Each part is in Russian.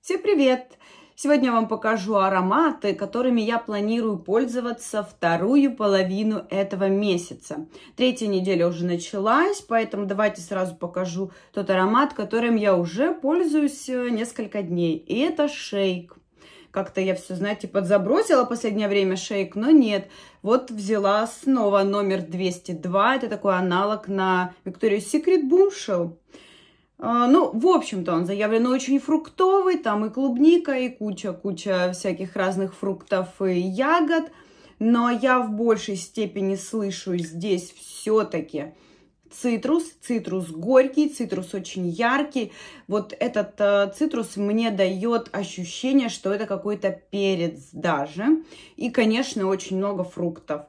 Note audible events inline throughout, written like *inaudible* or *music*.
Всем привет! Сегодня я вам покажу ароматы, которыми я планирую пользоваться вторую половину этого месяца. Третья неделя уже началась, поэтому давайте сразу покажу тот аромат, которым я уже пользуюсь э, несколько дней. И это шейк. Как-то я все, знаете, подзабросила последнее время шейк, но нет. Вот взяла снова номер 202. Это такой аналог на Victoria's Secret Boom Shell. А, ну, в общем-то, он заявлен очень фруктовый, там и клубника, и куча-куча всяких разных фруктов и ягод. Но я в большей степени слышу здесь все-таки цитрус. Цитрус горький, цитрус очень яркий. Вот этот э, цитрус мне дает ощущение, что это какой-то перец даже. И, конечно, очень много фруктов.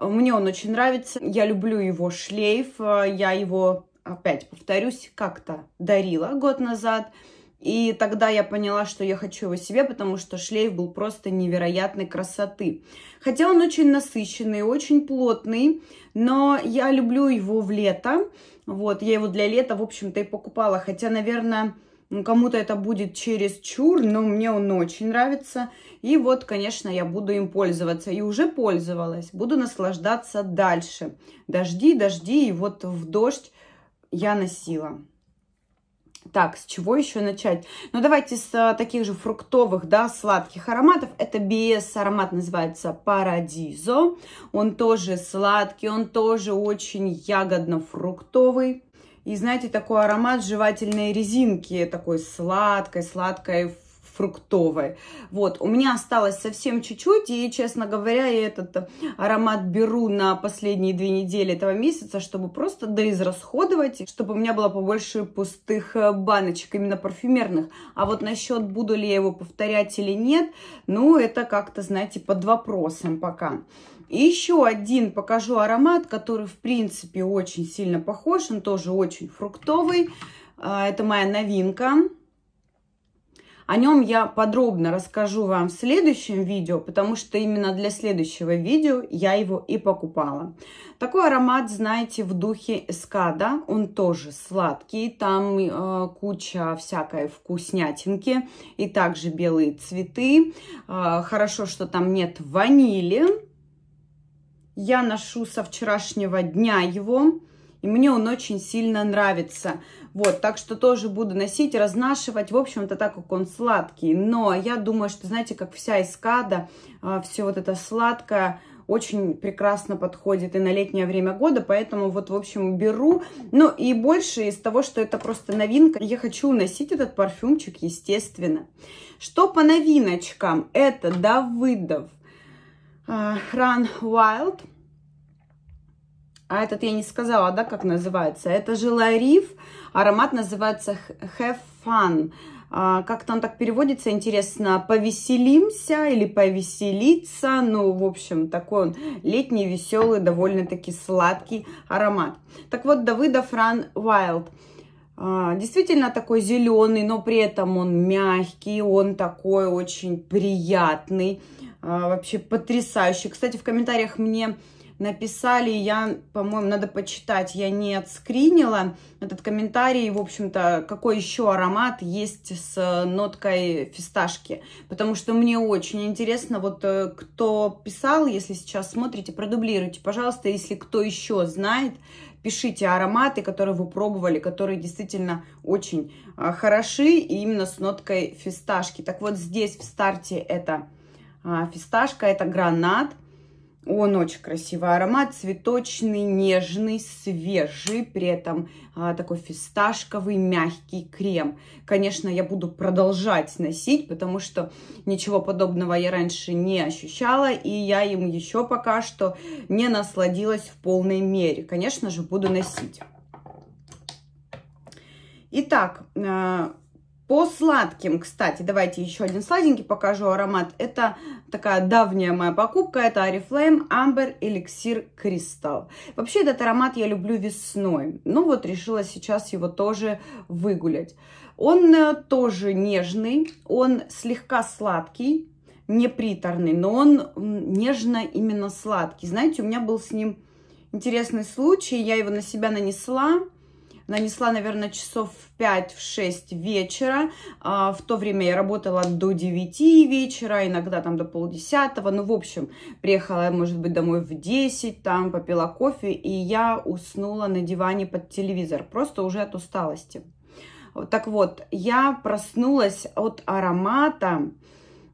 Мне он очень нравится. Я люблю его шлейф. Э, я его опять повторюсь, как-то дарила год назад. И тогда я поняла, что я хочу его себе, потому что шлейф был просто невероятной красоты. Хотя он очень насыщенный, очень плотный, но я люблю его в лето. Вот, я его для лета, в общем-то, и покупала. Хотя, наверное, ну, кому-то это будет через чур, но мне он очень нравится. И вот, конечно, я буду им пользоваться. И уже пользовалась. Буду наслаждаться дальше. Дожди, дожди, и вот в дождь я носила. Так, с чего еще начать? Ну, давайте с а, таких же фруктовых, да, сладких ароматов. Это BS аромат называется Парадизо. Он тоже сладкий, он тоже очень ягодно-фруктовый. И знаете, такой аромат жевательной резинки, такой сладкой, сладкой фруктовой. Вот, у меня осталось совсем чуть-чуть, и, честно говоря, я этот аромат беру на последние две недели этого месяца, чтобы просто доизрасходовать, чтобы у меня было побольше пустых э, баночек, именно парфюмерных. А вот насчет, буду ли я его повторять или нет, ну, это как-то, знаете, под вопросом пока. И еще один покажу аромат, который, в принципе, очень сильно похож. Он тоже очень фруктовый. А, это моя новинка. О нем я подробно расскажу вам в следующем видео, потому что именно для следующего видео я его и покупала. Такой аромат, знаете, в духе эскада. Он тоже сладкий, там э, куча всякой вкуснятинки и также белые цветы. Э, хорошо, что там нет ванили. Я ношу со вчерашнего дня его и мне он очень сильно нравится. Вот, так что тоже буду носить, разнашивать, в общем-то, так как он сладкий. Но я думаю, что, знаете, как вся эскада, а, все вот это сладкое, очень прекрасно подходит и на летнее время года, поэтому вот, в общем, беру. Ну, и больше из того, что это просто новинка, я хочу носить этот парфюмчик, естественно. Что по новиночкам? Это Давыдов а, Run Wild. А этот я не сказала, да, как называется. Это же Лариф. Аромат называется Have Fun. А, Как-то он так переводится, интересно, повеселимся или повеселиться. Ну, в общем, такой он летний, веселый, довольно-таки сладкий аромат. Так вот, Давыдов Ран Wild. А, действительно такой зеленый, но при этом он мягкий, он такой очень приятный, а, вообще потрясающий. Кстати, в комментариях мне написали, я, по-моему, надо почитать, я не отскринила этот комментарий, в общем-то, какой еще аромат есть с э, ноткой фисташки, потому что мне очень интересно, вот э, кто писал, если сейчас смотрите, продублируйте, пожалуйста, если кто еще знает, пишите ароматы, которые вы пробовали, которые действительно очень э, хороши, и именно с ноткой фисташки. Так вот здесь в старте это а, фисташка, это гранат, он очень красивый аромат, цветочный, нежный, свежий, при этом а, такой фисташковый, мягкий крем. Конечно, я буду продолжать носить, потому что ничего подобного я раньше не ощущала, и я им еще пока что не насладилась в полной мере. Конечно же, буду носить. Итак, а, по сладким, кстати, давайте еще один сладенький покажу аромат. Это такая давняя моя покупка. Это Oriflame Amber Elixir Crystal. Вообще этот аромат я люблю весной. Ну вот решила сейчас его тоже выгулять. Он э, тоже нежный, он слегка сладкий, не приторный, но он нежно именно сладкий. Знаете, у меня был с ним интересный случай. Я его на себя нанесла нанесла, наверное, часов в 5-6 в вечера. А, в то время я работала до 9 вечера, иногда там до полдесятого. Ну, в общем, приехала я, может быть, домой в 10, там попила кофе, и я уснула на диване под телевизор, просто уже от усталости. Так вот, я проснулась от аромата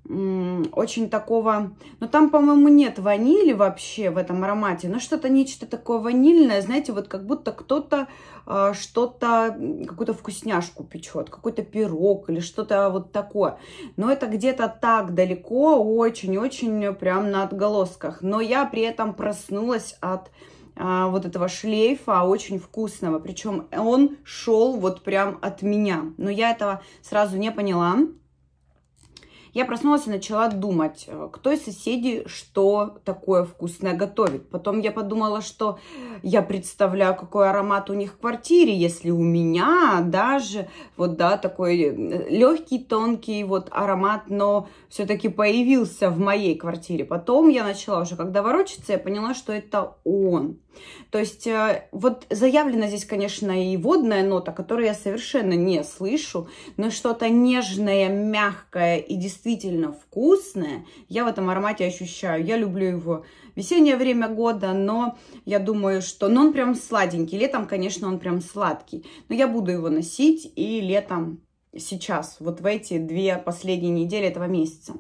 очень такого... Ну, там, по-моему, нет ванили вообще в этом аромате, но что-то нечто такое ванильное, знаете, вот как будто кто-то э, что-то, какую-то вкусняшку печет, какой-то пирог или что-то вот такое. Но это где-то так далеко, очень-очень прям на отголосках. Но я при этом проснулась от э, вот этого шлейфа очень вкусного. Причем он шел вот прям от меня. Но я этого сразу не поняла я проснулась и начала думать, э, кто из соседей что такое вкусное готовит. Потом я подумала, что я представляю, какой аромат у них в квартире, если у меня даже вот, да, такой э, легкий, тонкий вот аромат, но все-таки появился в моей квартире. Потом я начала уже, когда ворочаться, я поняла, что это он. То есть э, вот заявлена здесь, конечно, и водная нота, которую я совершенно не слышу, но что-то нежное, мягкое и действительно вкусное я в этом аромате ощущаю. Я люблю его весеннее время года, но я думаю, что... Но он прям сладенький. Летом, конечно, он прям сладкий. Но я буду его носить и летом сейчас, вот в эти две последние недели этого месяца.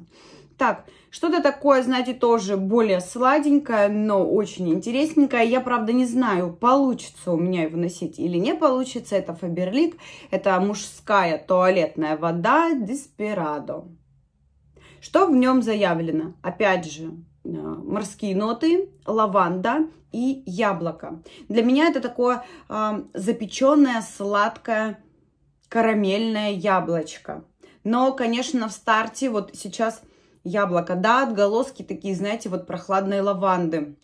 Так, что-то такое, знаете, тоже более сладенькое, но очень интересненькое. Я, правда, не знаю, получится у меня его носить или не получится. Это Фаберлик, это мужская туалетная вода Деспирадо. Что в нем заявлено? Опять же, э, морские ноты, лаванда и яблоко. Для меня это такое э, запеченное, сладкое, карамельное яблочко. Но, конечно, в старте вот сейчас яблоко. Да, отголоски такие, знаете, вот прохладной лаванды.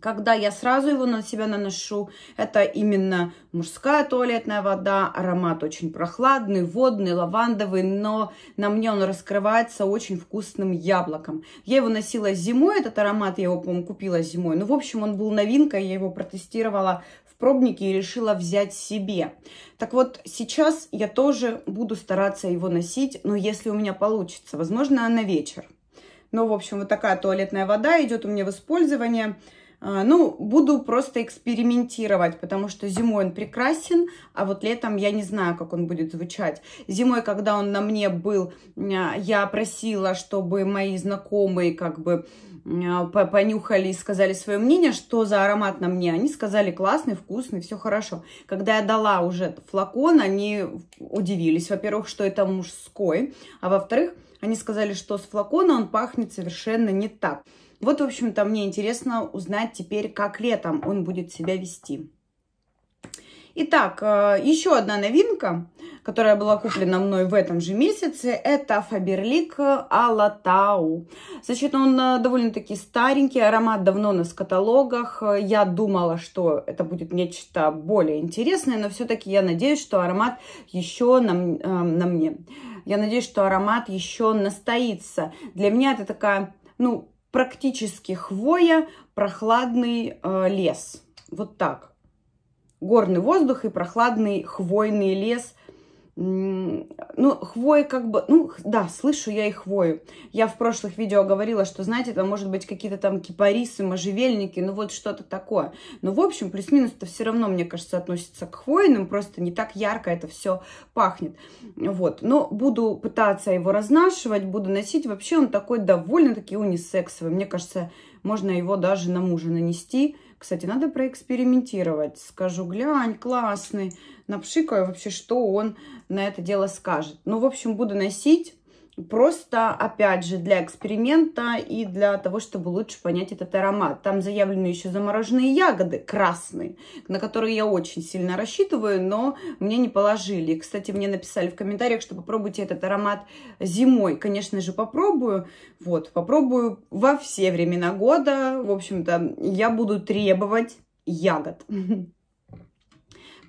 Когда я сразу его на себя наношу, это именно мужская туалетная вода. Аромат очень прохладный, водный, лавандовый, но на мне он раскрывается очень вкусным яблоком. Я его носила зимой, этот аромат я его, по-моему, купила зимой. Ну, в общем, он был новинкой, я его протестировала Пробники и решила взять себе. Так вот, сейчас я тоже буду стараться его носить, но если у меня получится, возможно, на вечер. Но в общем, вот такая туалетная вода идет у меня в использовании. А, ну, буду просто экспериментировать, потому что зимой он прекрасен, а вот летом я не знаю, как он будет звучать. Зимой, когда он на мне был, а, я просила, чтобы мои знакомые как бы а, понюхали и сказали свое мнение, что за аромат на мне. Они сказали, классный, вкусный, все хорошо. Когда я дала уже флакон, они удивились, во-первых, что это мужской, а во-вторых, они сказали, что с флакона он пахнет совершенно не так. Вот, в общем-то, мне интересно узнать теперь, как летом он будет себя вести. Итак, э, еще одна новинка, которая была куплена мной в этом же месяце, это Фаберлик э, Алатау. Значит, он э, довольно-таки старенький, аромат давно на каталогах. Я думала, что это будет нечто более интересное, но все-таки я надеюсь, что аромат еще на, на мне. Я надеюсь, что аромат еще настоится. Для меня это такая, ну, практически хвоя, прохладный э, лес. Вот так горный воздух и прохладный хвойный лес. Ну, хвои как бы... Ну, да, слышу я и хвою. Я в прошлых видео говорила, что, знаете, там может быть какие-то там кипарисы, можжевельники, ну вот что-то такое. Но, ну, в общем, плюс-минус-то все равно, мне кажется, относится к хвойным, просто не так ярко это все пахнет. Вот, но буду пытаться его разнашивать, буду носить. Вообще он такой довольно-таки унисексовый. Мне кажется, можно его даже на мужа нанести, кстати, надо проэкспериментировать. Скажу, глянь, классный, напшикаю вообще, что он на это дело скажет. Ну, в общем, буду носить Просто, опять же, для эксперимента и для того, чтобы лучше понять этот аромат. Там заявлены еще замороженные ягоды красные, на которые я очень сильно рассчитываю, но мне не положили. Кстати, мне написали в комментариях, что попробуйте этот аромат зимой. Конечно же, попробую. Вот, попробую во все времена года. В общем-то, я буду требовать ягод. *laughs*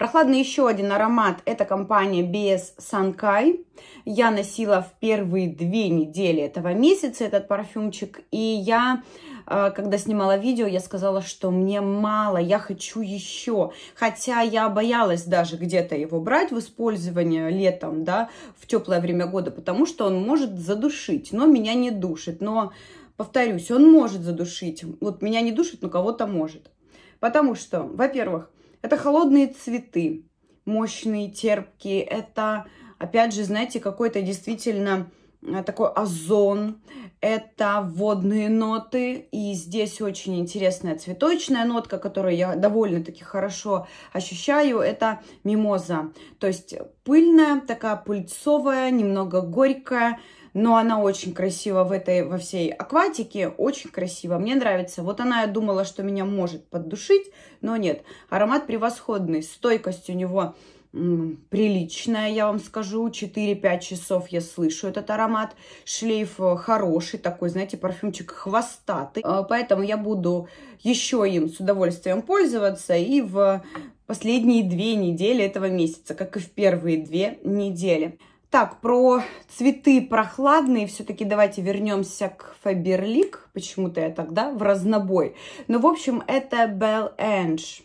Прохладный еще один аромат – это компания BS Санкай. Я носила в первые две недели этого месяца этот парфюмчик, и я э, когда снимала видео, я сказала, что мне мало, я хочу еще. Хотя я боялась даже где-то его брать в использование летом, да, в теплое время года, потому что он может задушить, но меня не душит. Но, повторюсь, он может задушить. Вот меня не душит, но кого-то может. Потому что, во-первых, это холодные цветы, мощные, терпкие. Это, опять же, знаете, какой-то действительно э, такой озон, это водные ноты, и здесь очень интересная цветочная нотка, которую я довольно-таки хорошо ощущаю, это мимоза, то есть пыльная, такая пыльцовая, немного горькая, но она очень красива в этой, во всей акватике, очень красиво, мне нравится. Вот она, я думала, что меня может поддушить, но нет. Аромат превосходный, стойкость у него приличная, я вам скажу, 4-5 часов я слышу этот аромат, шлейф э, хороший такой, знаете, парфюмчик хвостатый, э, поэтому я буду еще им с удовольствием пользоваться и в последние две недели этого месяца, как и в первые две недели. Так, про цветы прохладные все-таки давайте вернемся к Фаберлик. Почему-то я тогда в разнобой. Ну, в общем, это Bell Ange.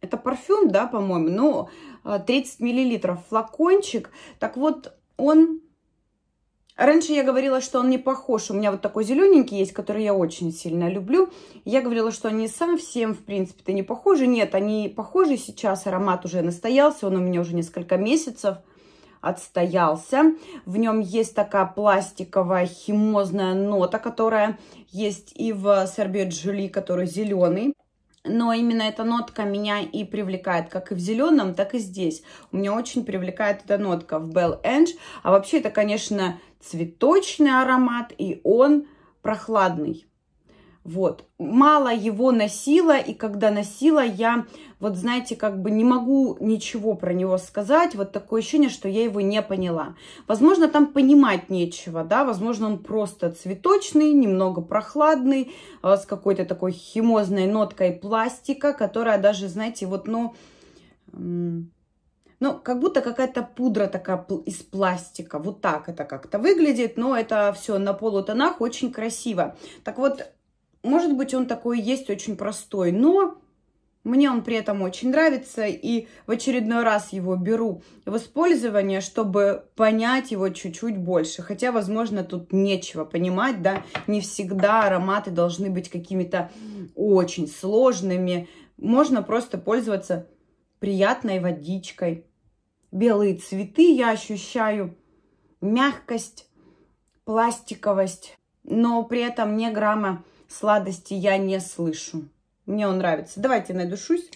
Это парфюм, да, по-моему? Ну, 30 э, миллилитров флакончик. Так вот, он... Раньше я говорила, что он не похож. У меня вот такой зелененький есть, который я очень сильно люблю. Я говорила, что они совсем, в принципе-то, не похожи. Нет, они похожи сейчас. Аромат уже настоялся, он у меня уже несколько месяцев отстоялся. В нем есть такая пластиковая химозная нота, которая есть и в сорбет жюли, который зеленый. Но именно эта нотка меня и привлекает, как и в зеленом, так и здесь. Меня очень привлекает эта нотка в Bell Edge. А вообще это, конечно, цветочный аромат, и он прохладный. Вот. Мало его носила, и когда носила, я, вот знаете, как бы не могу ничего про него сказать. Вот такое ощущение, что я его не поняла. Возможно, там понимать нечего, да, возможно, он просто цветочный, немного прохладный, а, с какой-то такой химозной ноткой пластика, которая даже, знаете, вот, ну, ну, как будто какая-то пудра такая из пластика. Вот так это как-то выглядит, но это все на полутонах очень красиво. Так вот, может быть, он такой есть, очень простой, но мне он при этом очень нравится, и в очередной раз его беру в использование, чтобы понять его чуть-чуть больше. Хотя, возможно, тут нечего понимать, да, не всегда ароматы должны быть какими-то очень сложными. Можно просто пользоваться приятной водичкой. Белые цветы я ощущаю, мягкость, пластиковость, но при этом не грамма сладости я не слышу. Мне он нравится. Давайте надушусь.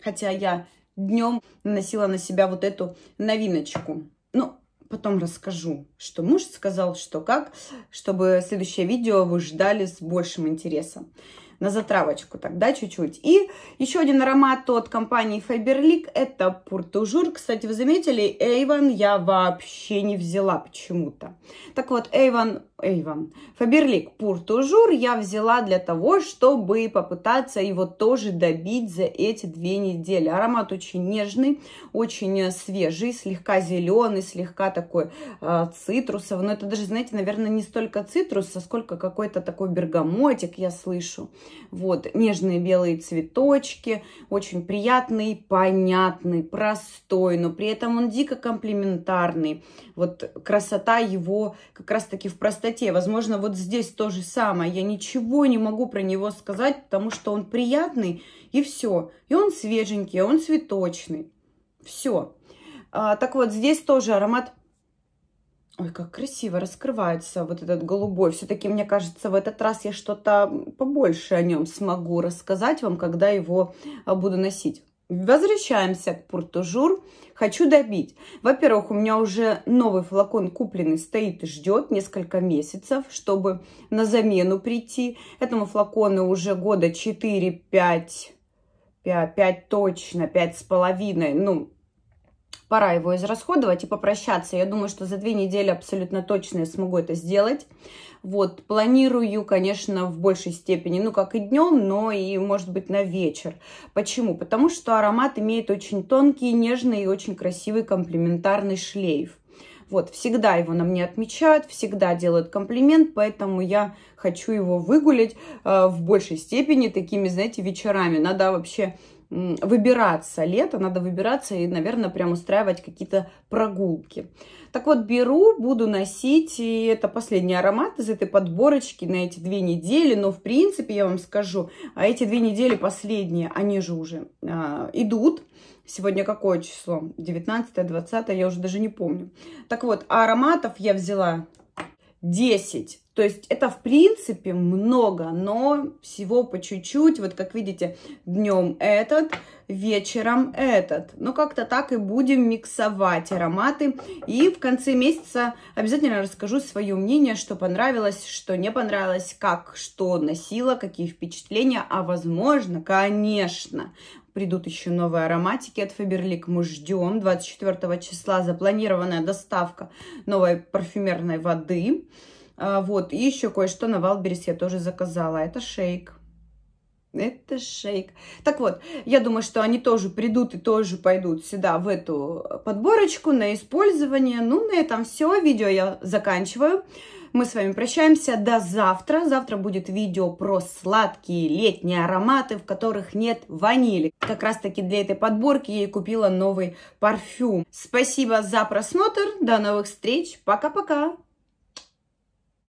Хотя я днем наносила на себя вот эту новиночку. Ну, потом расскажу, что муж сказал, что как, чтобы следующее видео вы ждали с большим интересом на затравочку тогда чуть-чуть. И еще один аромат от компании Faberlic, это Пуртужур. Кстати, вы заметили, Эйвен я вообще не взяла почему-то. Так вот, Эйвен, Эйвен, Faberlic Пуртужур я взяла для того, чтобы попытаться его тоже добить за эти две недели. Аромат очень нежный, очень свежий, слегка зеленый, слегка такой э, цитрусовый. Но это даже, знаете, наверное, не столько цитруса, сколько какой-то такой бергамотик я слышу. Вот, нежные белые цветочки, очень приятный, понятный, простой, но при этом он дико комплиментарный. Вот красота его как раз-таки в простоте. Возможно, вот здесь то же самое. Я ничего не могу про него сказать, потому что он приятный, и все. И он свеженький, а он цветочный. Все. А, так вот, здесь тоже аромат Ой, как красиво раскрывается вот этот голубой. Все-таки, мне кажется, в этот раз я что-то побольше о нем смогу рассказать вам, когда его а, буду носить. Возвращаемся к пуртужур. Хочу добить. Во-первых, у меня уже новый флакон купленный стоит и ждет несколько месяцев, чтобы на замену прийти. Этому флакону уже года 4-5, 5 точно, 5 с половиной, ну, пора его израсходовать и попрощаться. Я думаю, что за две недели абсолютно точно я смогу это сделать. Вот, планирую, конечно, в большей степени, ну, как и днем, но и, может быть, на вечер. Почему? Потому что аромат имеет очень тонкий, нежный и очень красивый комплементарный шлейф. Вот, всегда его на мне отмечают, всегда делают комплимент, поэтому я хочу его выгулять э, в большей степени такими, знаете, вечерами. Надо вообще выбираться. Лето надо выбираться и, наверное, прям устраивать какие-то прогулки. Так вот, беру, буду носить, и это последний аромат из этой подборочки на эти две недели. Но, в принципе, я вам скажу, а эти две недели последние, они же уже а, идут. Сегодня какое число? 19, 20, я уже даже не помню. Так вот, ароматов я взяла 10. То есть это, в принципе, много, но всего по чуть-чуть. Вот, как видите, днем этот, вечером этот. но ну, как-то так и будем миксовать ароматы. И в конце месяца обязательно расскажу свое мнение, что понравилось, что не понравилось, как, что носила, какие впечатления. А, возможно, конечно, придут еще новые ароматики от Фаберлик. Мы ждем 24 числа запланированная доставка новой парфюмерной воды. А, вот, и еще кое-что на Валберес я тоже заказала. Это шейк. Это шейк. Так вот, я думаю, что они тоже придут и тоже пойдут сюда, в эту подборочку, на использование. Ну, на этом все. Видео я заканчиваю. Мы с вами прощаемся до завтра. Завтра будет видео про сладкие летние ароматы, в которых нет ванили. Как раз таки для этой подборки я и купила новый парфюм. Спасибо за просмотр. До новых встреч. Пока-пока.